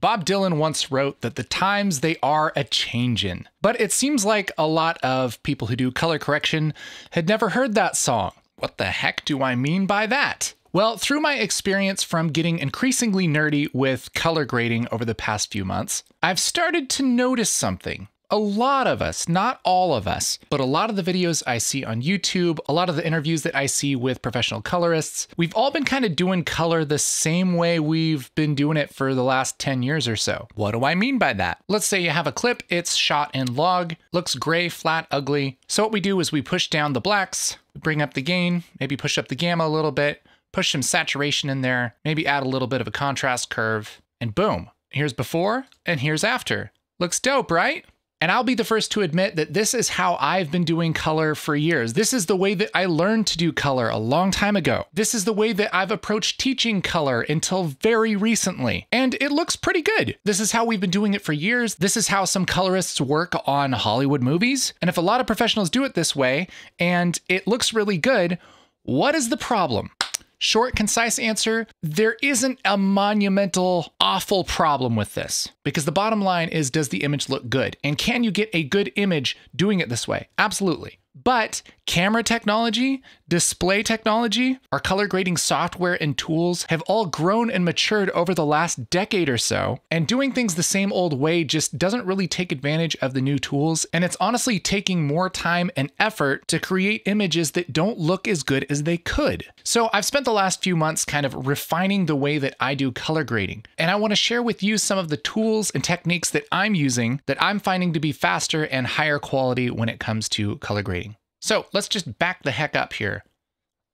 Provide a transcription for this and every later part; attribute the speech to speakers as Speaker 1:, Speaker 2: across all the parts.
Speaker 1: Bob Dylan once wrote that the times they are a changin', but it seems like a lot of people who do color correction had never heard that song. What the heck do I mean by that? Well, through my experience from getting increasingly nerdy with color grading over the past few months, I've started to notice something a lot of us, not all of us, but a lot of the videos I see on YouTube, a lot of the interviews that I see with professional colorists, we've all been kind of doing color the same way we've been doing it for the last 10 years or so. What do I mean by that? Let's say you have a clip, it's shot in log, looks gray, flat, ugly. So what we do is we push down the blacks, bring up the gain, maybe push up the gamma a little bit, push some saturation in there, maybe add a little bit of a contrast curve, and boom. Here's before and here's after. Looks dope, right? And I'll be the first to admit that this is how I've been doing color for years. This is the way that I learned to do color a long time ago. This is the way that I've approached teaching color until very recently. And it looks pretty good. This is how we've been doing it for years. This is how some colorists work on Hollywood movies. And if a lot of professionals do it this way and it looks really good, what is the problem? short, concise answer there isn't a monumental, awful problem with this because the bottom line is does the image look good? And can you get a good image doing it this way? Absolutely. But Camera technology, display technology, our color grading software and tools have all grown and matured over the last decade or so, and doing things the same old way just doesn't really take advantage of the new tools, and it's honestly taking more time and effort to create images that don't look as good as they could. So I've spent the last few months kind of refining the way that I do color grading, and I want to share with you some of the tools and techniques that I'm using that I'm finding to be faster and higher quality when it comes to color grading. So let's just back the heck up here.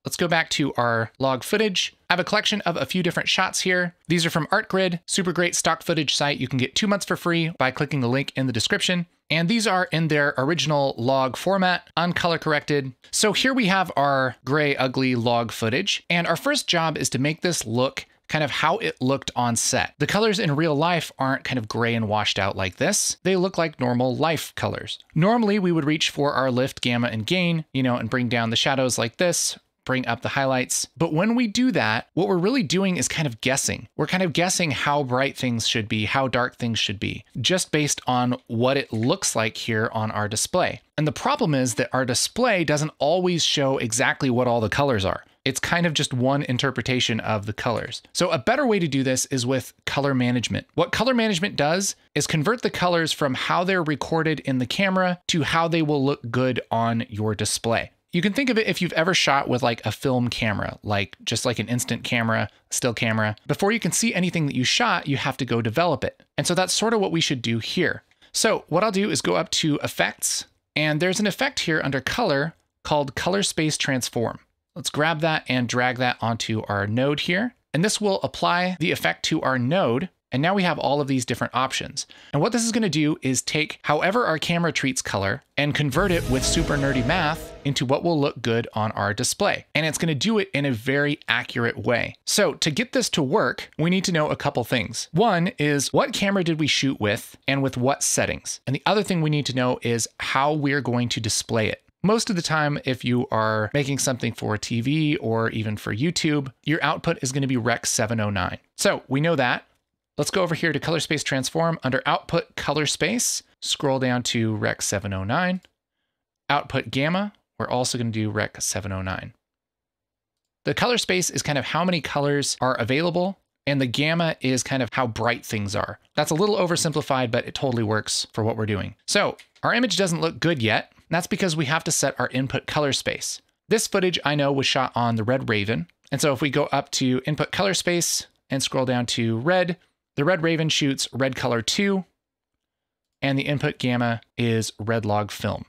Speaker 1: Let's go back to our log footage. I have a collection of a few different shots here. These are from ArtGrid, super great stock footage site. You can get two months for free by clicking the link in the description. And these are in their original log format, uncolor corrected. So here we have our gray, ugly log footage. And our first job is to make this look kind of how it looked on set. The colors in real life aren't kind of gray and washed out like this. They look like normal life colors. Normally we would reach for our lift, gamma, and gain, you know, and bring down the shadows like this, bring up the highlights. But when we do that, what we're really doing is kind of guessing. We're kind of guessing how bright things should be, how dark things should be, just based on what it looks like here on our display. And the problem is that our display doesn't always show exactly what all the colors are it's kind of just one interpretation of the colors. So a better way to do this is with color management. What color management does is convert the colors from how they're recorded in the camera to how they will look good on your display. You can think of it if you've ever shot with like a film camera, like just like an instant camera, still camera. Before you can see anything that you shot, you have to go develop it. And so that's sort of what we should do here. So what I'll do is go up to effects and there's an effect here under color called color space transform. Let's grab that and drag that onto our node here. And this will apply the effect to our node. And now we have all of these different options. And what this is gonna do is take however our camera treats color and convert it with super nerdy math into what will look good on our display. And it's gonna do it in a very accurate way. So to get this to work, we need to know a couple things. One is what camera did we shoot with and with what settings? And the other thing we need to know is how we're going to display it. Most of the time, if you are making something for TV or even for YouTube, your output is going to be Rec 709. So we know that. Let's go over here to Color Space Transform. Under Output Color Space, scroll down to Rec 709. Output Gamma, we're also going to do Rec 709. The color space is kind of how many colors are available, and the gamma is kind of how bright things are. That's a little oversimplified, but it totally works for what we're doing. So our image doesn't look good yet. That's because we have to set our input color space. This footage I know was shot on the Red Raven. And so if we go up to input color space and scroll down to red, the Red Raven shoots red color two and the input gamma is red log film.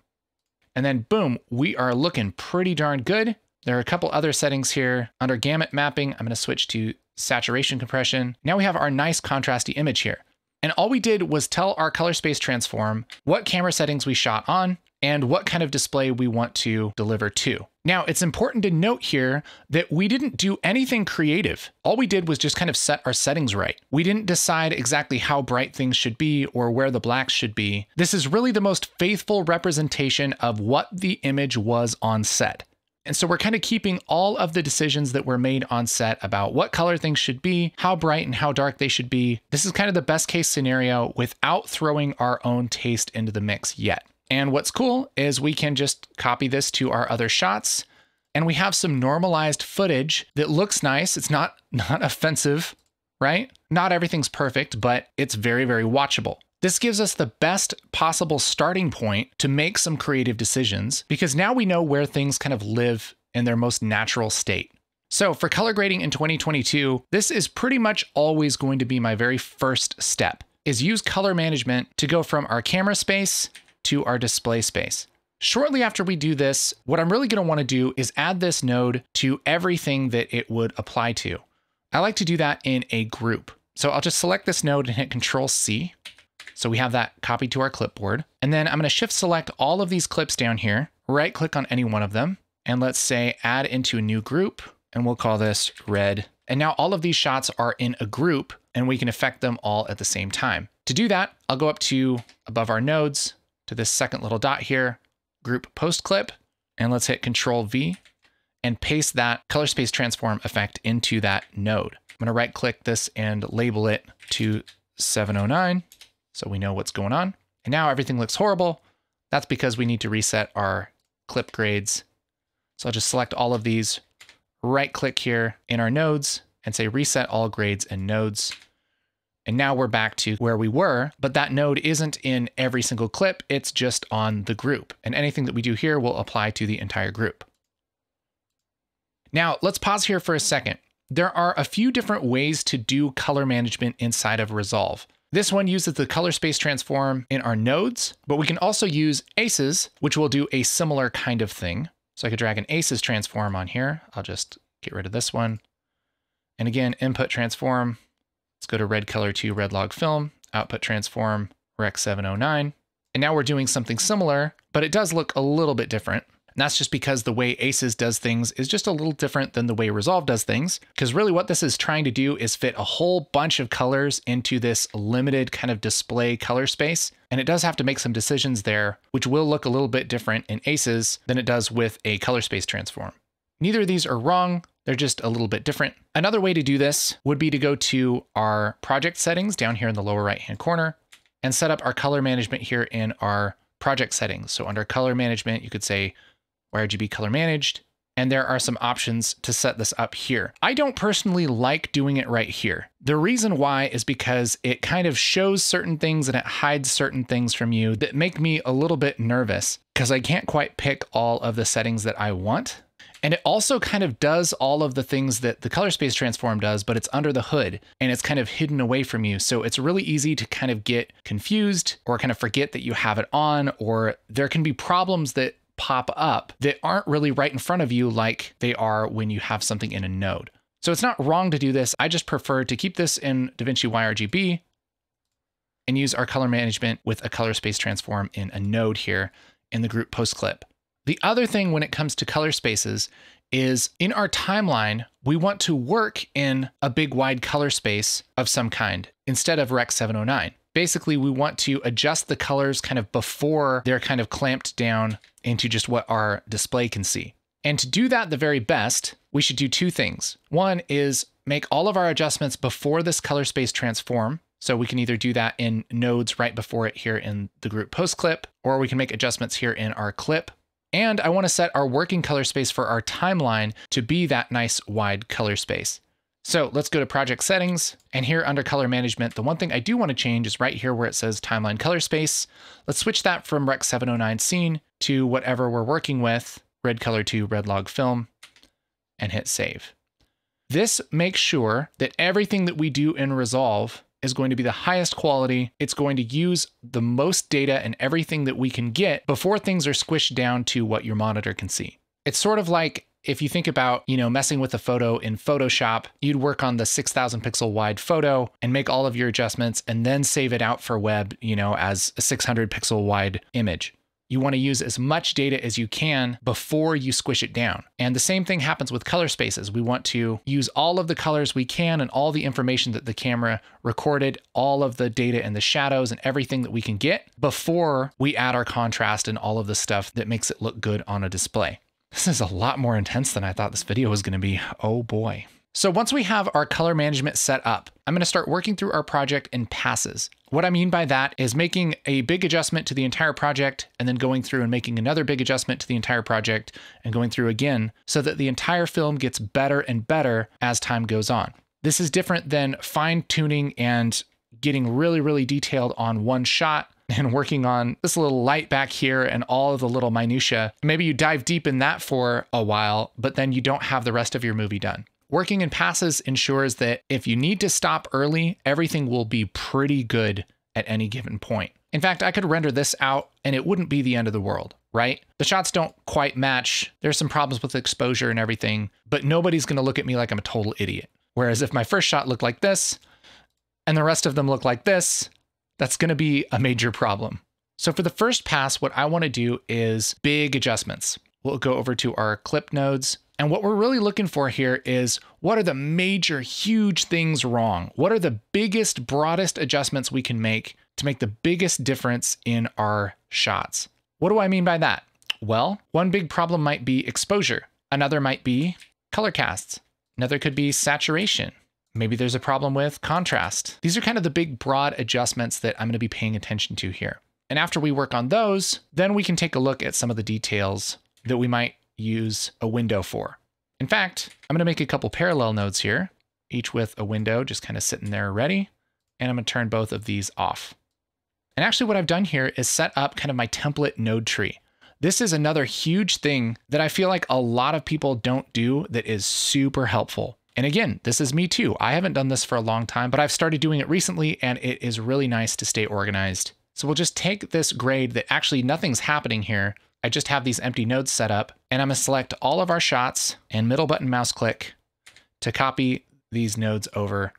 Speaker 1: And then boom, we are looking pretty darn good. There are a couple other settings here. Under gamut mapping, I'm gonna switch to saturation compression. Now we have our nice contrasty image here. And all we did was tell our color space transform what camera settings we shot on, and what kind of display we want to deliver to. Now, it's important to note here that we didn't do anything creative. All we did was just kind of set our settings right. We didn't decide exactly how bright things should be or where the blacks should be. This is really the most faithful representation of what the image was on set. And so we're kind of keeping all of the decisions that were made on set about what color things should be, how bright and how dark they should be. This is kind of the best case scenario without throwing our own taste into the mix yet. And what's cool is we can just copy this to our other shots and we have some normalized footage that looks nice. It's not not offensive, right? Not everything's perfect, but it's very very watchable. This gives us the best possible starting point to make some creative decisions because now we know where things kind of live in their most natural state. So, for color grading in 2022, this is pretty much always going to be my very first step is use color management to go from our camera space to our display space. Shortly after we do this, what I'm really gonna wanna do is add this node to everything that it would apply to. I like to do that in a group. So I'll just select this node and hit Control C. So we have that copied to our clipboard. And then I'm gonna shift select all of these clips down here, right click on any one of them, and let's say add into a new group, and we'll call this red. And now all of these shots are in a group and we can affect them all at the same time. To do that, I'll go up to above our nodes, to this second little dot here, group post clip, and let's hit control V and paste that color space transform effect into that node. I'm gonna right click this and label it to 709 so we know what's going on. And now everything looks horrible. That's because we need to reset our clip grades. So I'll just select all of these, right click here in our nodes and say reset all grades and nodes. And now we're back to where we were, but that node isn't in every single clip, it's just on the group. And anything that we do here will apply to the entire group. Now let's pause here for a second. There are a few different ways to do color management inside of Resolve. This one uses the color space transform in our nodes, but we can also use aces, which will do a similar kind of thing. So I could drag an aces transform on here. I'll just get rid of this one. And again, input transform, Let's go to red color to red log film, output transform, rec 709. And now we're doing something similar, but it does look a little bit different. And that's just because the way ACES does things is just a little different than the way Resolve does things. Because really what this is trying to do is fit a whole bunch of colors into this limited kind of display color space. And it does have to make some decisions there, which will look a little bit different in ACES than it does with a color space transform. Neither of these are wrong. They're just a little bit different. Another way to do this would be to go to our project settings down here in the lower right hand corner and set up our color management here in our project settings. So under color management, you could say YRGB color managed, and there are some options to set this up here. I don't personally like doing it right here. The reason why is because it kind of shows certain things and it hides certain things from you that make me a little bit nervous because I can't quite pick all of the settings that I want. And it also kind of does all of the things that the color space transform does, but it's under the hood and it's kind of hidden away from you. So it's really easy to kind of get confused or kind of forget that you have it on, or there can be problems that pop up that aren't really right in front of you like they are when you have something in a node. So it's not wrong to do this. I just prefer to keep this in DaVinci YRGB and use our color management with a color space transform in a node here in the group post clip. The other thing when it comes to color spaces is in our timeline, we want to work in a big wide color space of some kind instead of Rec 709. Basically, we want to adjust the colors kind of before they're kind of clamped down into just what our display can see. And to do that the very best, we should do two things. One is make all of our adjustments before this color space transform. So we can either do that in nodes right before it here in the group post clip, or we can make adjustments here in our clip and I wanna set our working color space for our timeline to be that nice wide color space. So let's go to project settings and here under color management, the one thing I do want to change is right here where it says timeline color space. Let's switch that from Rec 709 scene to whatever we're working with, red color to red log film and hit save. This makes sure that everything that we do in Resolve is going to be the highest quality. It's going to use the most data and everything that we can get before things are squished down to what your monitor can see. It's sort of like if you think about, you know, messing with a photo in Photoshop, you'd work on the 6,000 pixel wide photo and make all of your adjustments and then save it out for web, you know, as a 600 pixel wide image. You want to use as much data as you can before you squish it down. And the same thing happens with color spaces. We want to use all of the colors we can and all the information that the camera recorded, all of the data and the shadows and everything that we can get before we add our contrast and all of the stuff that makes it look good on a display. This is a lot more intense than I thought this video was going to be. Oh boy. So once we have our color management set up, I'm gonna start working through our project in passes. What I mean by that is making a big adjustment to the entire project and then going through and making another big adjustment to the entire project and going through again so that the entire film gets better and better as time goes on. This is different than fine tuning and getting really, really detailed on one shot and working on this little light back here and all of the little minutia. Maybe you dive deep in that for a while, but then you don't have the rest of your movie done. Working in passes ensures that if you need to stop early, everything will be pretty good at any given point. In fact, I could render this out and it wouldn't be the end of the world, right? The shots don't quite match. There's some problems with exposure and everything, but nobody's gonna look at me like I'm a total idiot. Whereas if my first shot looked like this and the rest of them look like this, that's gonna be a major problem. So for the first pass, what I wanna do is big adjustments. We'll go over to our clip nodes and what we're really looking for here is what are the major, huge things wrong? What are the biggest, broadest adjustments we can make to make the biggest difference in our shots? What do I mean by that? Well, one big problem might be exposure, another might be color casts, another could be saturation. Maybe there's a problem with contrast. These are kind of the big, broad adjustments that I'm going to be paying attention to here. And after we work on those, then we can take a look at some of the details that we might use a window for. In fact, I'm going to make a couple parallel nodes here, each with a window just kind of sitting there ready. And I'm going to turn both of these off. And actually what I've done here is set up kind of my template node tree. This is another huge thing that I feel like a lot of people don't do that is super helpful. And again, this is me too. I haven't done this for a long time, but I've started doing it recently and it is really nice to stay organized. So we'll just take this grade that actually nothing's happening here. I just have these empty nodes set up and I'm gonna select all of our shots and middle button mouse click to copy these nodes over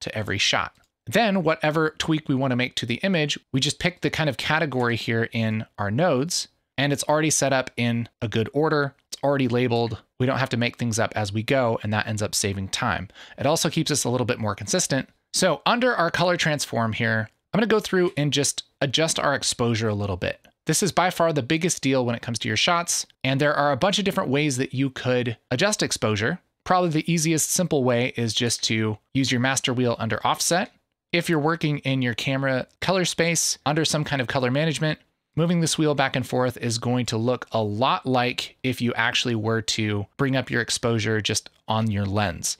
Speaker 1: to every shot. Then whatever tweak we wanna make to the image, we just pick the kind of category here in our nodes and it's already set up in a good order. It's already labeled. We don't have to make things up as we go and that ends up saving time. It also keeps us a little bit more consistent. So under our color transform here, I'm gonna go through and just adjust our exposure a little bit. This is by far the biggest deal when it comes to your shots, and there are a bunch of different ways that you could adjust exposure. Probably the easiest simple way is just to use your master wheel under offset. If you're working in your camera color space under some kind of color management, moving this wheel back and forth is going to look a lot like if you actually were to bring up your exposure just on your lens.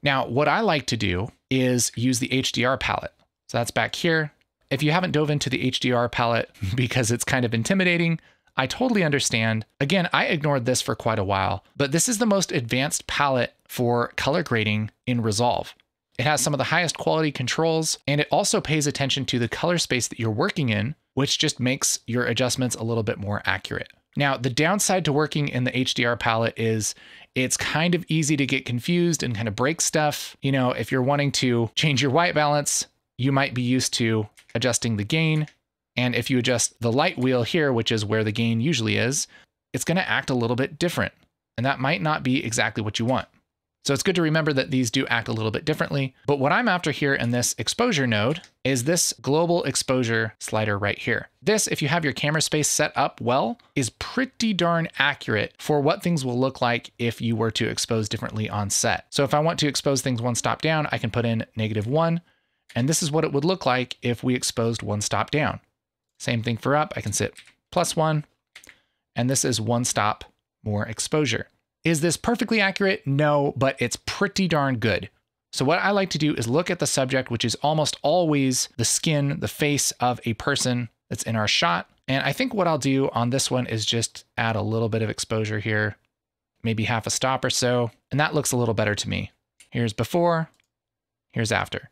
Speaker 1: Now, what I like to do is use the HDR palette. So that's back here. If you haven't dove into the HDR palette because it's kind of intimidating, I totally understand. Again, I ignored this for quite a while, but this is the most advanced palette for color grading in Resolve. It has some of the highest quality controls, and it also pays attention to the color space that you're working in, which just makes your adjustments a little bit more accurate. Now, the downside to working in the HDR palette is it's kind of easy to get confused and kind of break stuff. You know, if you're wanting to change your white balance, you might be used to adjusting the gain. And if you adjust the light wheel here, which is where the gain usually is, it's going to act a little bit different. And that might not be exactly what you want. So it's good to remember that these do act a little bit differently. But what I'm after here in this exposure node is this global exposure slider right here. This, if you have your camera space set up well, is pretty darn accurate for what things will look like if you were to expose differently on set. So if I want to expose things one stop down, I can put in negative one. And this is what it would look like if we exposed one stop down. Same thing for up, I can sit plus one, and this is one stop more exposure. Is this perfectly accurate? No, but it's pretty darn good. So what I like to do is look at the subject, which is almost always the skin, the face of a person that's in our shot. And I think what I'll do on this one is just add a little bit of exposure here, maybe half a stop or so. And that looks a little better to me. Here's before, here's after.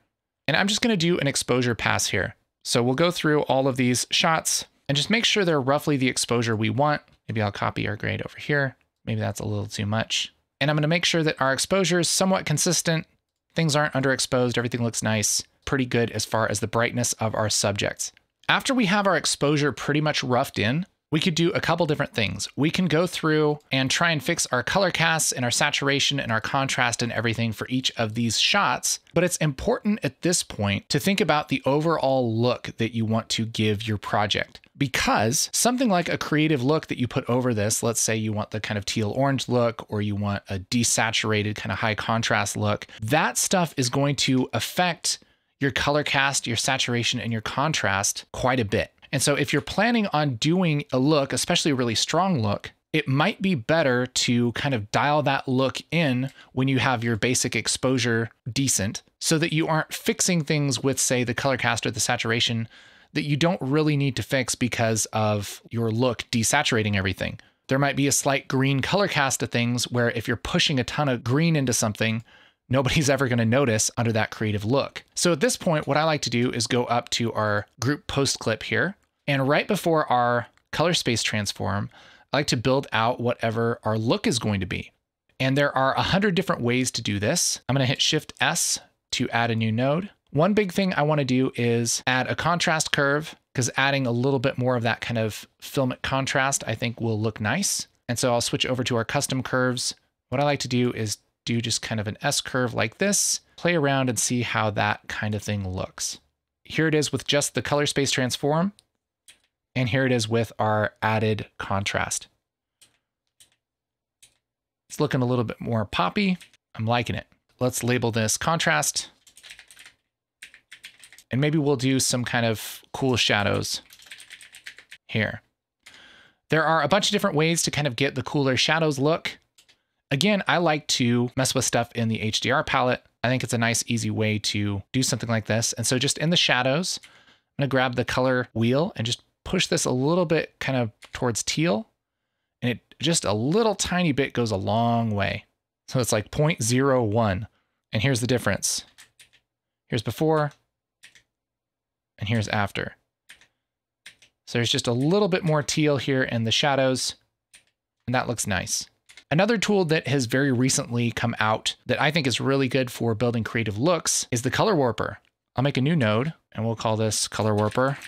Speaker 1: And I'm just gonna do an exposure pass here. So we'll go through all of these shots and just make sure they're roughly the exposure we want. Maybe I'll copy our grade over here. Maybe that's a little too much. And I'm gonna make sure that our exposure is somewhat consistent. Things aren't underexposed, everything looks nice, pretty good as far as the brightness of our subjects. After we have our exposure pretty much roughed in, we could do a couple different things. We can go through and try and fix our color casts and our saturation and our contrast and everything for each of these shots. But it's important at this point to think about the overall look that you want to give your project. Because something like a creative look that you put over this, let's say you want the kind of teal orange look or you want a desaturated kind of high contrast look, that stuff is going to affect your color cast, your saturation, and your contrast quite a bit. And so if you're planning on doing a look, especially a really strong look, it might be better to kind of dial that look in when you have your basic exposure decent so that you aren't fixing things with, say, the color cast or the saturation that you don't really need to fix because of your look desaturating everything. There might be a slight green color cast to things where if you're pushing a ton of green into something, nobody's ever going to notice under that creative look. So at this point, what I like to do is go up to our group post clip here and right before our color space transform, I like to build out whatever our look is going to be. And there are a hundred different ways to do this. I'm gonna hit Shift S to add a new node. One big thing I wanna do is add a contrast curve because adding a little bit more of that kind of filmic contrast I think will look nice. And so I'll switch over to our custom curves. What I like to do is do just kind of an S curve like this, play around and see how that kind of thing looks. Here it is with just the color space transform. And here it is with our added contrast. It's looking a little bit more poppy. I'm liking it. Let's label this contrast. And maybe we'll do some kind of cool shadows here. There are a bunch of different ways to kind of get the cooler shadows look. Again, I like to mess with stuff in the HDR palette. I think it's a nice, easy way to do something like this. And so just in the shadows, I'm gonna grab the color wheel and just push this a little bit kind of towards teal, and it just a little tiny bit goes a long way. So it's like 0.01. And here's the difference. Here's before, and here's after. So there's just a little bit more teal here in the shadows, and that looks nice. Another tool that has very recently come out that I think is really good for building creative looks is the color warper. I'll make a new node and we'll call this color warper.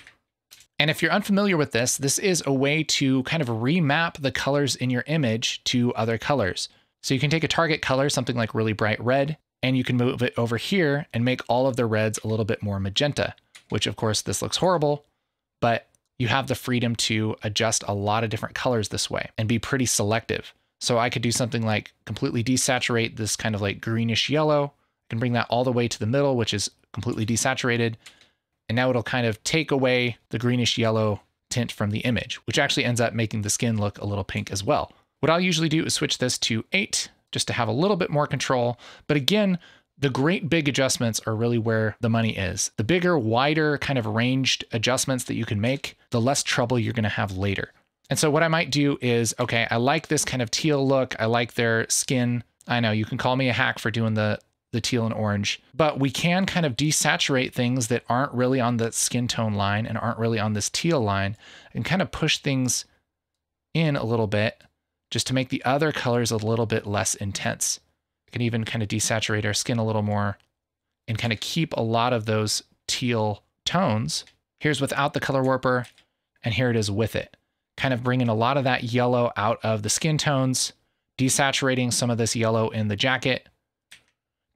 Speaker 1: And if you're unfamiliar with this, this is a way to kind of remap the colors in your image to other colors. So you can take a target color, something like really bright red, and you can move it over here and make all of the reds a little bit more magenta, which of course this looks horrible, but you have the freedom to adjust a lot of different colors this way and be pretty selective. So I could do something like completely desaturate this kind of like greenish yellow. I can bring that all the way to the middle, which is completely desaturated. And now it'll kind of take away the greenish yellow tint from the image, which actually ends up making the skin look a little pink as well. What I'll usually do is switch this to eight just to have a little bit more control. But again, the great big adjustments are really where the money is. The bigger, wider kind of ranged adjustments that you can make, the less trouble you're going to have later. And so what I might do is, okay, I like this kind of teal look. I like their skin. I know you can call me a hack for doing the the teal and orange, but we can kind of desaturate things that aren't really on the skin tone line and aren't really on this teal line and kind of push things in a little bit just to make the other colors a little bit less intense. We can even kind of desaturate our skin a little more and kind of keep a lot of those teal tones. Here's without the color warper and here it is with it. Kind of bringing a lot of that yellow out of the skin tones, desaturating some of this yellow in the jacket,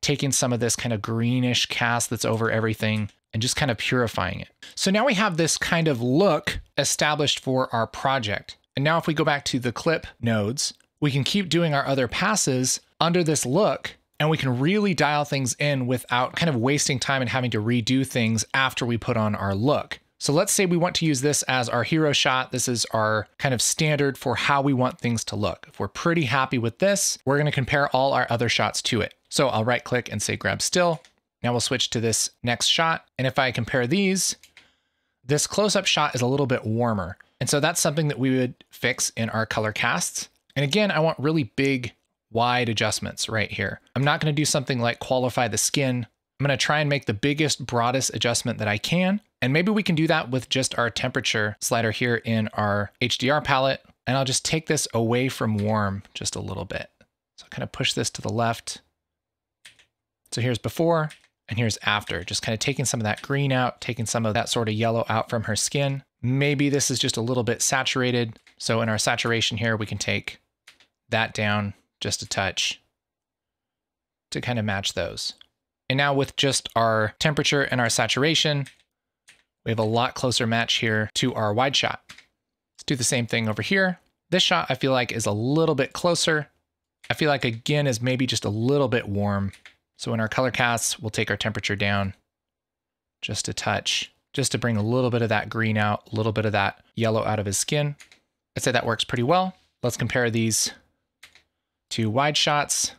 Speaker 1: taking some of this kind of greenish cast that's over everything and just kind of purifying it. So now we have this kind of look established for our project. And now if we go back to the clip nodes, we can keep doing our other passes under this look and we can really dial things in without kind of wasting time and having to redo things after we put on our look. So let's say we want to use this as our hero shot. This is our kind of standard for how we want things to look. If we're pretty happy with this, we're gonna compare all our other shots to it. So I'll right click and say grab still. Now we'll switch to this next shot. And if I compare these, this close up shot is a little bit warmer. And so that's something that we would fix in our color casts. And again, I want really big, wide adjustments right here. I'm not gonna do something like qualify the skin. I'm gonna try and make the biggest, broadest adjustment that I can. And maybe we can do that with just our temperature slider here in our HDR palette. And I'll just take this away from warm just a little bit. So kind of push this to the left so here's before and here's after, just kind of taking some of that green out, taking some of that sort of yellow out from her skin. Maybe this is just a little bit saturated. So in our saturation here, we can take that down just a touch to kind of match those. And now with just our temperature and our saturation, we have a lot closer match here to our wide shot. Let's do the same thing over here. This shot I feel like is a little bit closer. I feel like again is maybe just a little bit warm so in our color casts, we'll take our temperature down just a touch, just to bring a little bit of that green out, a little bit of that yellow out of his skin. I'd say that works pretty well. Let's compare these to wide shots.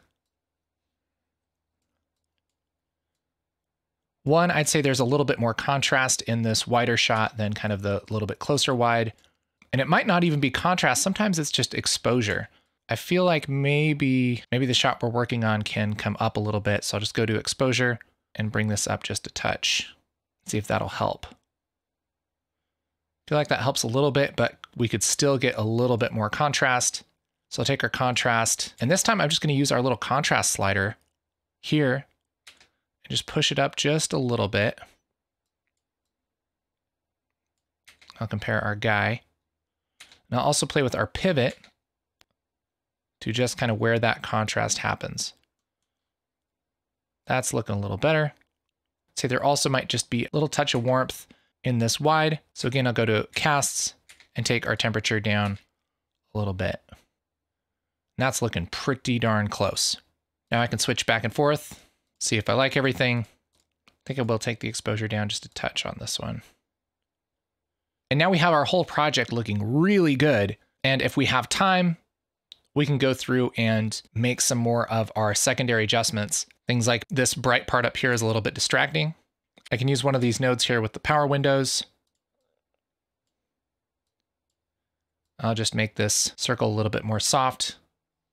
Speaker 1: One, I'd say there's a little bit more contrast in this wider shot than kind of the little bit closer wide. And it might not even be contrast. Sometimes it's just exposure. I feel like maybe, maybe the shot we're working on can come up a little bit. So I'll just go to exposure and bring this up just a touch. See if that'll help. I feel like that helps a little bit, but we could still get a little bit more contrast. So I'll take our contrast. And this time I'm just gonna use our little contrast slider here and just push it up just a little bit. I'll compare our guy. And I'll also play with our pivot to just kind of where that contrast happens. That's looking a little better. say there also might just be a little touch of warmth in this wide. So again, I'll go to casts and take our temperature down a little bit. And that's looking pretty darn close. Now I can switch back and forth, see if I like everything. I think I will take the exposure down just a touch on this one. And now we have our whole project looking really good. And if we have time, we can go through and make some more of our secondary adjustments. Things like this bright part up here is a little bit distracting. I can use one of these nodes here with the power windows. I'll just make this circle a little bit more soft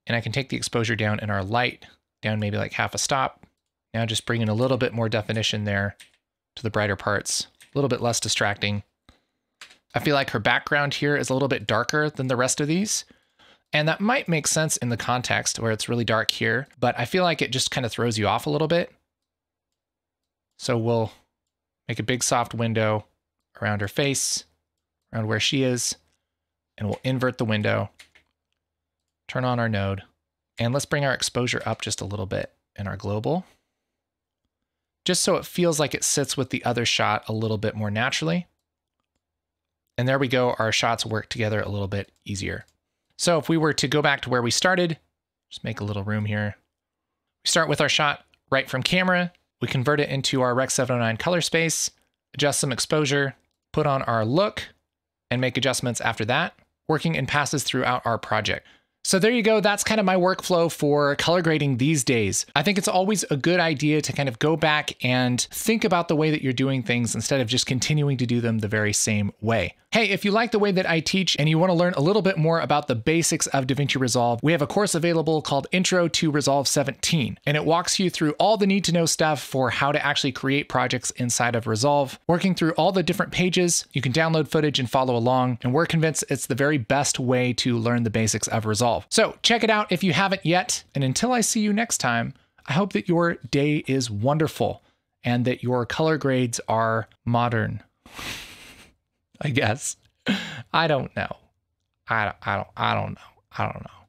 Speaker 1: and I can take the exposure down in our light down maybe like half a stop. Now just bring in a little bit more definition there to the brighter parts, a little bit less distracting. I feel like her background here is a little bit darker than the rest of these, and that might make sense in the context where it's really dark here, but I feel like it just kind of throws you off a little bit. So we'll make a big soft window around her face, around where she is, and we'll invert the window, turn on our node, and let's bring our exposure up just a little bit in our global, just so it feels like it sits with the other shot a little bit more naturally. And there we go, our shots work together a little bit easier. So if we were to go back to where we started, just make a little room here. We start with our shot right from camera. We convert it into our Rec 709 color space, adjust some exposure, put on our look, and make adjustments after that, working in passes throughout our project. So there you go. That's kind of my workflow for color grading these days. I think it's always a good idea to kind of go back and think about the way that you're doing things instead of just continuing to do them the very same way. Hey, if you like the way that I teach and you want to learn a little bit more about the basics of DaVinci Resolve, we have a course available called Intro to Resolve 17, and it walks you through all the need to know stuff for how to actually create projects inside of Resolve, working through all the different pages. You can download footage and follow along, and we're convinced it's the very best way to learn the basics of Resolve. So check it out if you haven't yet, and until I see you next time, I hope that your day is wonderful and that your color grades are modern. I guess. I don't know. I don't, I don't I don't know. I don't know.